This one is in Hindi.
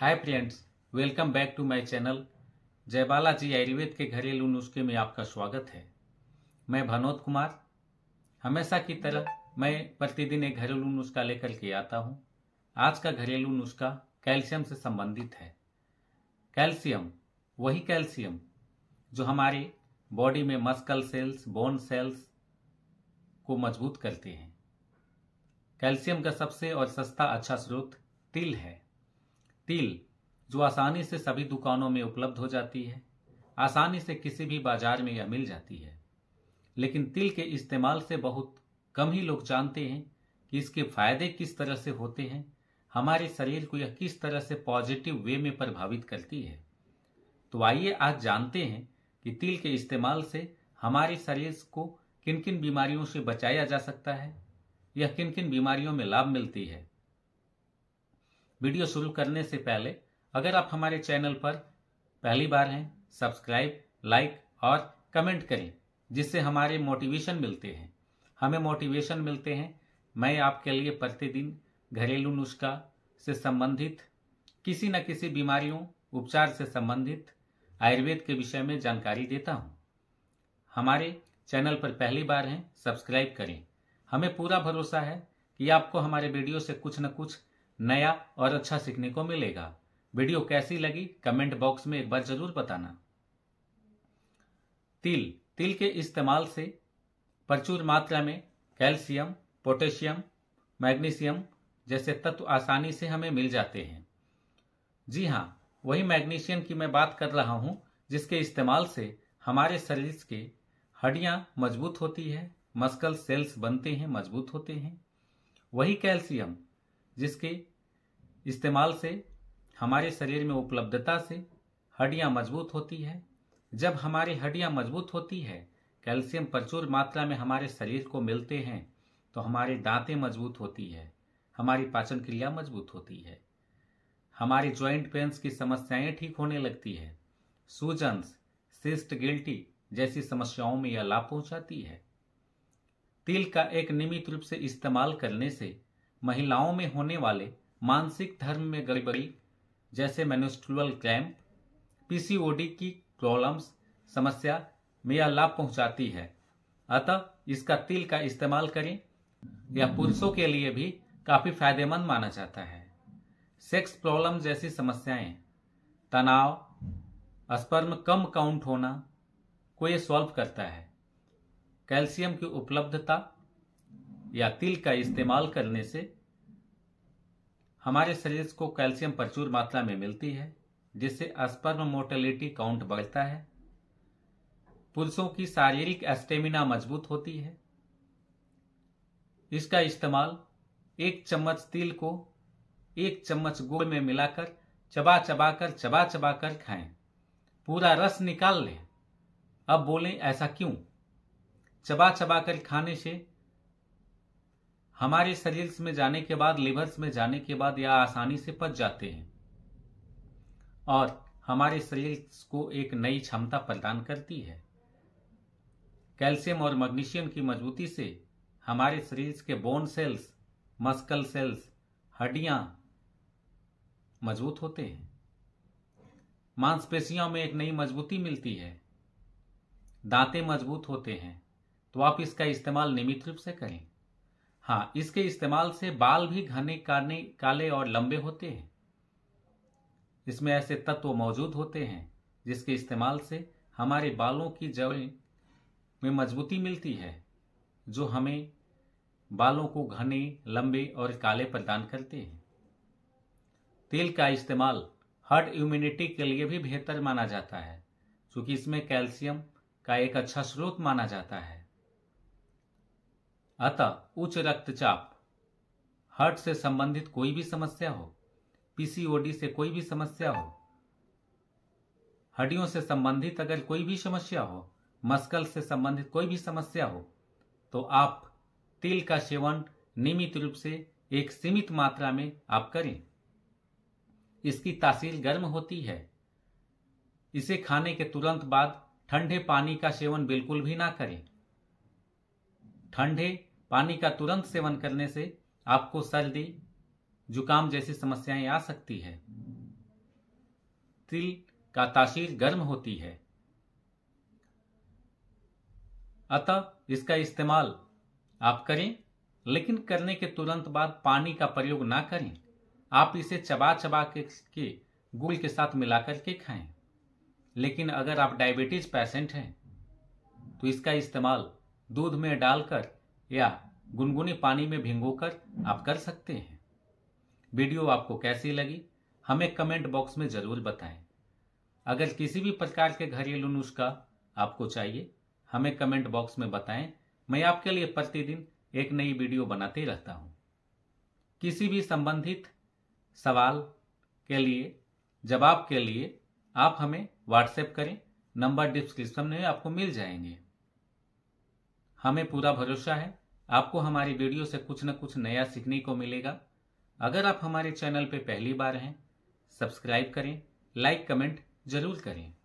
Hi friends welcome back to my channel Jaibala ji Ayurveda के घरेलू नुस्खे में आपका स्वागत है मैं भनोद कुमार हमेशा की तरह मैं प्रतिदिन एक घरेलू नुस्खा लेकर के आता हूँ आज का घरेलू नुस्खा कैल्शियम से संबंधित है कैल्शियम वही कैल्शियम जो हमारे बॉडी में मस्कल सेल्स बोन सेल्स को मजबूत करते हैं कैल्शियम का सबसे और सस्ता अच्छा स्रोत तिल है तिल जो आसानी से सभी दुकानों में उपलब्ध हो जाती है आसानी से किसी भी बाजार में यह मिल जाती है लेकिन तिल के इस्तेमाल से बहुत कम ही लोग जानते हैं कि इसके फायदे किस तरह से होते हैं हमारे शरीर को यह किस तरह से पॉजिटिव वे में प्रभावित करती है तो आइए आज जानते हैं कि तिल के इस्तेमाल से हमारे शरीर को किन किन बीमारियों से बचाया जा सकता है यह किन किन बीमारियों में लाभ मिलती है वीडियो शुरू करने से पहले अगर आप हमारे चैनल पर पहली बार हैं सब्सक्राइब लाइक और कमेंट करें जिससे हमारे मोटिवेशन मिलते हैं हमें मोटिवेशन मिलते हैं मैं आपके लिए प्रतिदिन घरेलू नुस्खा से संबंधित किसी न किसी बीमारियों उपचार से संबंधित आयुर्वेद के विषय में जानकारी देता हूँ हमारे चैनल पर पहली बार हैं सब्सक्राइब करें हमें पूरा भरोसा है कि आपको हमारे वीडियो से कुछ न कुछ नया और अच्छा सीखने को मिलेगा वीडियो कैसी लगी कमेंट बॉक्स में एक बार जरूर बताना तिल तिल के इस्तेमाल से प्रचुर मात्रा में कैल्शियम पोटेशियम मैग्नीशियम जैसे तत्व आसानी से हमें मिल जाते हैं जी हाँ वही मैग्नीशियम की मैं बात कर रहा हूँ जिसके इस्तेमाल से हमारे शरीर के हड्डियाँ मजबूत होती है मस्कल सेल्स बनते हैं मजबूत होते हैं वही कैल्शियम जिसके इस्तेमाल से हमारे शरीर में उपलब्धता से हड्डियां मजबूत होती है जब हमारी हड्डियां मजबूत होती है कैल्शियम प्रचुर मात्रा में हमारे शरीर को मिलते हैं तो हमारे दांतें मजबूत होती है हमारी पाचन क्रिया मजबूत होती है हमारी ज्वाइंट पेन्स की समस्याएं ठीक होने लगती है सूजन सिस्ट गिल्टी जैसी समस्याओं में यह लाभ पहुंचाती है तिल का एक नियमित रूप से इस्तेमाल करने से महिलाओं में होने वाले मानसिक धर्म में गड़बड़ी जैसे मेनुस्ट्रुअल क्लैम्प पीसीओडी की प्रॉब्लम्स समस्या में यह लाभ पहुंचाती है अतः इसका तिल का इस्तेमाल करें यह पुरुषों के लिए भी काफ़ी फायदेमंद माना जाता है सेक्स प्रॉब्लम जैसी समस्याएं तनाव स्पर्म कम काउंट होना को यह सॉल्व करता है कैल्शियम की उपलब्धता या तिल का इस्तेमाल करने से हमारे शरीर को कैल्शियम प्रचुर मात्रा में मिलती है जिससे स्पर्म मोर्टेलिटी काउंट बढ़ता है पुरुषों की शारीरिक स्टेमिना मजबूत होती है इसका इस्तेमाल एक चम्मच तिल को एक चम्मच गुड़ में मिलाकर चबा चबा कर चबा चबा कर खाएं पूरा रस निकाल लें अब बोलें ऐसा क्यों चबा चबा कर खाने से हमारे शरीर में जाने के बाद लिवर्स में जाने के बाद यह आसानी से पच जाते हैं और हमारे शरीर को एक नई क्षमता प्रदान करती है कैल्शियम और मैग्नीशियम की मजबूती से हमारे शरीर के बोन सेल्स मस्कल सेल्स हड्डियां मजबूत होते हैं मांसपेशियों में एक नई मजबूती मिलती है दांतें मजबूत होते हैं तो आप इसका इस्तेमाल नियमित रूप से करें हाँ इसके इस्तेमाल से बाल भी घने काने काले और लंबे होते हैं इसमें ऐसे तत्व मौजूद होते हैं जिसके इस्तेमाल से हमारे बालों की जड़ें में मजबूती मिलती है जो हमें बालों को घने लंबे और काले प्रदान करते हैं तेल का इस्तेमाल हर्ट इम्यूनिटी के लिए भी बेहतर माना जाता है क्योंकि इसमें कैल्शियम का एक अच्छा स्रोत माना जाता है अतः उच्च रक्तचाप हार्ट से संबंधित कोई भी समस्या हो पीसीओडी से कोई भी समस्या हो हड्डियों से संबंधित अगर कोई भी समस्या हो मस्कल से संबंधित कोई भी समस्या हो तो आप तिल का सेवन नियमित रूप से एक सीमित मात्रा में आप करें इसकी तासील गर्म होती है इसे खाने के तुरंत बाद ठंडे पानी का सेवन बिल्कुल भी ना करें ठंडे पानी का तुरंत सेवन करने से आपको सर्दी जुकाम जैसी समस्याएं आ सकती है तिल का तासीर गर्म होती है अतः इसका इस्तेमाल आप करें लेकिन करने के तुरंत बाद पानी का प्रयोग ना करें आप इसे चबा चबा के, के गुड़ के साथ मिलाकर के खाएं लेकिन अगर आप डायबिटीज पेशेंट हैं तो इसका इस्तेमाल दूध में डालकर या गुनगुने पानी में भिंगो कर आप कर सकते हैं वीडियो आपको कैसी लगी हमें कमेंट बॉक्स में ज़रूर बताएं अगर किसी भी प्रकार के घरेलू नुस्खा आपको चाहिए हमें कमेंट बॉक्स में बताएं मैं आपके लिए प्रतिदिन एक नई वीडियो बनाते रहता हूं। किसी भी संबंधित सवाल के लिए जवाब के लिए आप हमें व्हाट्सएप करें नंबर डिस्क्रिप्शन में आपको मिल जाएंगे हमें पूरा भरोसा है आपको हमारी वीडियो से कुछ न कुछ नया सीखने को मिलेगा अगर आप हमारे चैनल पर पहली बार हैं सब्सक्राइब करें लाइक कमेंट जरूर करें